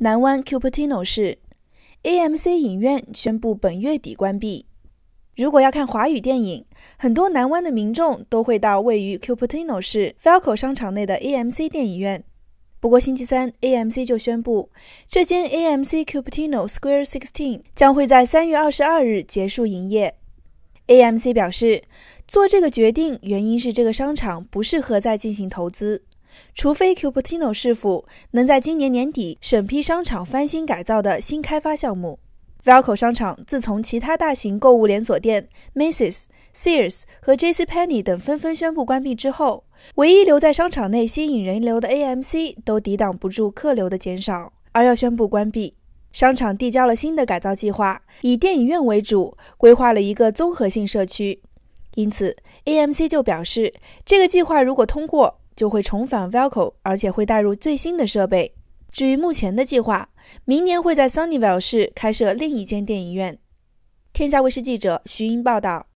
南湾 Cupertino 市 AMC 影院宣布本月底关闭。如果要看华语电影，很多南湾的民众都会到位于 Cupertino 市 f a l c o 商场内的 AMC 电影院。不过星期三 AMC 就宣布，这间 AMC Cupertino Square Sixteen 将会在三月二十二日结束营业。AMC 表示，做这个决定原因是这个商场不适合再进行投资。除非 Cupertino 市府能在今年年底审批商场翻新改造的新开发项目，Valco 商场自从其他大型购物连锁店 Macy's、Sears 和 J.C. Penney 等纷纷宣布关闭之后，唯一留在商场内吸引人流的 AMC 都抵挡不住客流的减少，而要宣布关闭。商场递交了新的改造计划，以电影院为主，规划了一个综合性社区。因此，AMC 就表示，这个计划如果通过。就会重返 Velco，而且会带入最新的设备。至于目前的计划，明年会在 s u n n y v a l l e 市开设另一间电影院。天下卫视记者徐英报道。